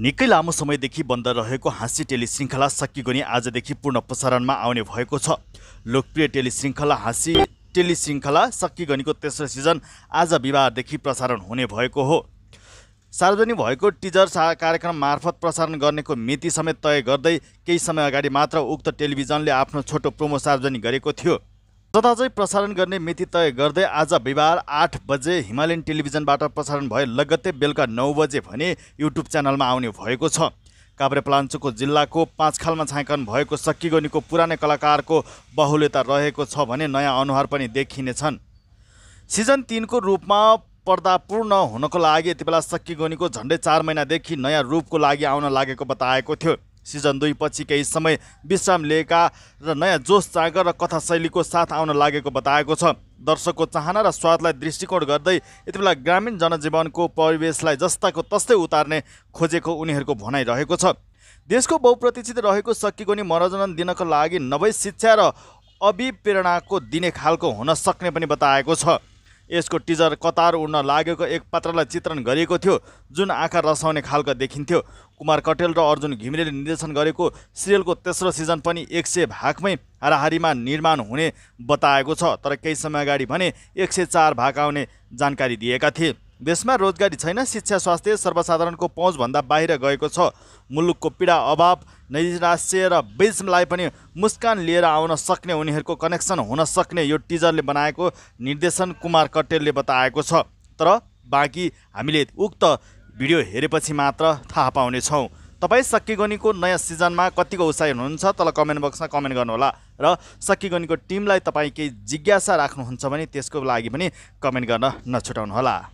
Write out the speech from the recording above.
निकै लामो समयदेखि बन्द रहेको हाँसी टेलिश्रृङ्खला सकिगनी आजदेखि पूर्ण प्रसारणमा आउने भएको छ लोकप्रिय टेलिश्रृङ्खला हाँसी टेलिश्रृङ्खला सकिगनीको तेस्रो सिजन आज बिहिबारदेखि प्रसारण हुने भएको हो सार्वजनिक भएको टिजर कार्यक्रम मार्फत प्रसारण गर्नेको मिति समेत तय गर्दै केही समय अगाडि मात्र उक्त टेलिभिजनले आफ्नो छोटो प्रोमो सार्वजनिक गरेको थियो जताजै प्रसारण गर्ने मिति तय गर्दै आज बिहिबार आठ बजे हिमालयन टेलिभिजनबाट प्रसारण भए लगत्तै बेलुका नौ बजे भने युट्युब च्यानलमा आउने भएको छ काभ्रेपलाञ्चोको जिल्लाको पाँचखालमा छायाङ्कन भएको सकिगोनीको पुरानै कलाकारको बाहुल्यता रहेको छ भने नयाँ अनुहार पनि देखिनेछन् सिजन तिनको रूपमा पर्दापूर्ण हुनको लागि यति बेला सकिगोनीको झन्डै चार महिनादेखि नयाँ रूपको लागि आउन लागेको बताएको थियो सिजन दुई पछि केही समय विश्राम लिएका र नयाँ जोस जागर र कथा शैलीको साथ आउन लागेको बताएको छ दर्शकको चाहना र स्वादलाई दृष्टिकोण गर्दै यति बेला ग्रामीण जनजीवनको परिवेशलाई जस्ताको तस्तै उतार्ने खोजेको उनीहरूको भनाइ रहेको छ देशको बहुप्रतीक्षित रहेको सकिगोनी मनोरञ्जन दिनको लागि नभई शिक्षा र अभिप्रेरणाको दिने खालको हुन सक्ने पनि बताएको छ यसको टिजर कतार उड्न लागेको एक पात्रलाई चित्रण गरिएको थियो जुन आँखा रसाउने खालको देखिन्थ्यो कुमार कटेल र अर्जुन घिमिरेले निर्देशन गरेको सिरियलको तेस्रो सिजन पनि एक सय भागमै हाराहारीमा निर्माण हुने बताएको छ तर केही समय अगाडि भने एक सय चार भाग आउने जानकारी दिएका थिए देशमा रोजगारी छैन शिक्षा स्वास्थ्य सर्वसाधारणको पहुँचभन्दा बाहिर गएको छ मुलुकको पीडा अभाव नैराश्य र बिजमलाई पनि मुस्कान लिएर आउन सक्ने उनीहरूको कनेक्सन हुन सक्ने यो टिजरले बनाएको निर्देशन कुमार कटेलले बताएको छ तर बाँकी हामीले उक्त भिडियो हेरेपछि मात्र थाहा पाउनेछौँ तपाईँ सकिगनीको नयाँ सिजनमा कतिको उत्साहित हुनुहुन्छ तल कमेन्ट बक्समा कमेन्ट गर्नुहोला र सकिगनीको टिमलाई तपाईँ केही जिज्ञासा राख्नुहुन्छ भने त्यसको लागि पनि कमेन्ट गर्न नछुटाउनुहोला